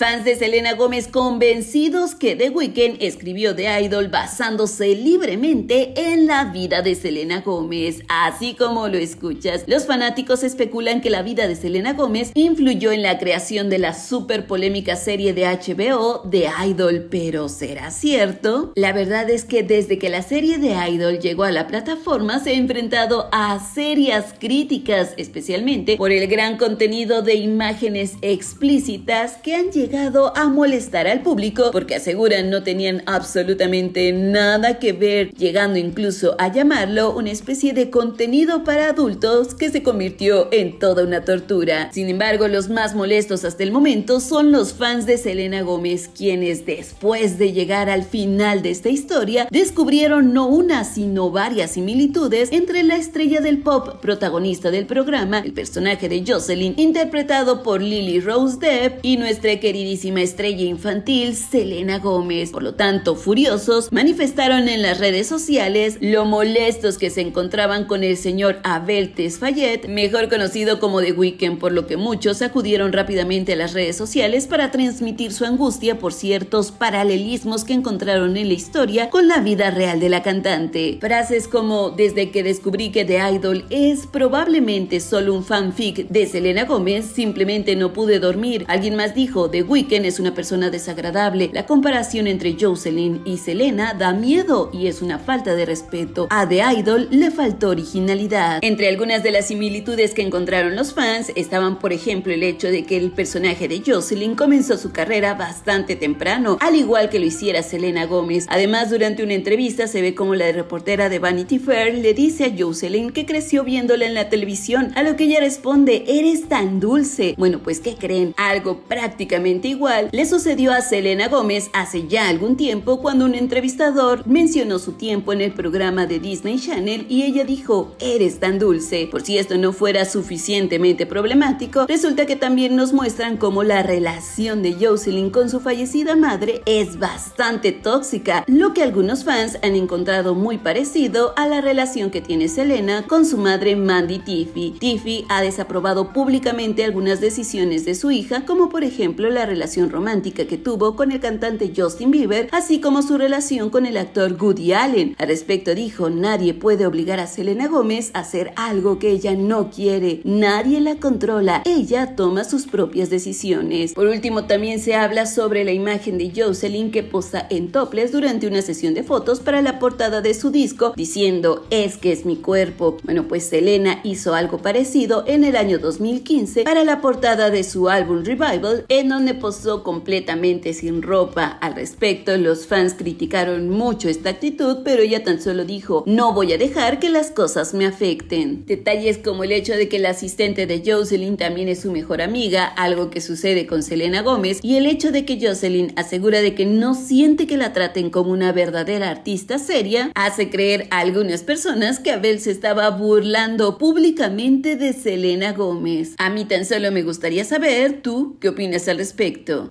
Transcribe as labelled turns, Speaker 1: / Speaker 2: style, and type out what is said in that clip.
Speaker 1: Fans de Selena Gómez convencidos que The Weeknd escribió The Idol basándose libremente en la vida de Selena Gómez, así como lo escuchas. Los fanáticos especulan que la vida de Selena Gómez influyó en la creación de la super polémica serie de HBO The Idol, pero ¿será cierto? La verdad es que desde que la serie de Idol llegó a la plataforma se ha enfrentado a serias críticas, especialmente por el gran contenido de imágenes explícitas que han llegado a molestar al público porque aseguran no tenían absolutamente nada que ver, llegando incluso a llamarlo una especie de contenido para adultos que se convirtió en toda una tortura. Sin embargo, los más molestos hasta el momento son los fans de Selena Gómez, quienes después de llegar al final de esta historia descubrieron no una sino varias similitudes entre la estrella del pop protagonista del programa, el personaje de Jocelyn, interpretado por Lily Rose Depp y nuestra querida estrella infantil Selena Gómez. Por lo tanto, furiosos, manifestaron en las redes sociales lo molestos que se encontraban con el señor Abel Tesfayet, mejor conocido como The Weeknd, por lo que muchos acudieron rápidamente a las redes sociales para transmitir su angustia por ciertos paralelismos que encontraron en la historia con la vida real de la cantante. Frases como desde que descubrí que The Idol es probablemente solo un fanfic de Selena Gómez, simplemente no pude dormir. Alguien más dijo, The Weekend es una persona desagradable. La comparación entre Jocelyn y Selena da miedo y es una falta de respeto. A The Idol le faltó originalidad. Entre algunas de las similitudes que encontraron los fans estaban, por ejemplo, el hecho de que el personaje de Jocelyn comenzó su carrera bastante temprano, al igual que lo hiciera Selena Gómez. Además, durante una entrevista se ve como la reportera de Vanity Fair le dice a Jocelyn que creció viéndola en la televisión, a lo que ella responde, eres tan dulce. Bueno, pues ¿qué creen? Algo prácticamente igual le sucedió a Selena Gómez hace ya algún tiempo cuando un entrevistador mencionó su tiempo en el programa de Disney Channel y ella dijo, eres tan dulce. Por si esto no fuera suficientemente problemático, resulta que también nos muestran cómo la relación de Jocelyn con su fallecida madre es bastante tóxica, lo que algunos fans han encontrado muy parecido a la relación que tiene Selena con su madre Mandy Tiffy. Tiffy ha desaprobado públicamente algunas decisiones de su hija, como por ejemplo la la relación romántica que tuvo con el cantante Justin Bieber, así como su relación con el actor Woody Allen. Al respecto dijo, nadie puede obligar a Selena Gómez a hacer algo que ella no quiere, nadie la controla, ella toma sus propias decisiones. Por último, también se habla sobre la imagen de Jocelyn que posa en topless durante una sesión de fotos para la portada de su disco, diciendo, es que es mi cuerpo. Bueno, pues Selena hizo algo parecido en el año 2015 para la portada de su álbum Revival, en donde posó completamente sin ropa. Al respecto, los fans criticaron mucho esta actitud, pero ella tan solo dijo, no voy a dejar que las cosas me afecten. Detalles como el hecho de que la asistente de Jocelyn también es su mejor amiga, algo que sucede con Selena Gómez, y el hecho de que Jocelyn asegura de que no siente que la traten como una verdadera artista seria, hace creer a algunas personas que Abel se estaba burlando públicamente de Selena Gómez. A mí tan solo me gustaría saber, ¿tú qué opinas al respecto? Perfecto.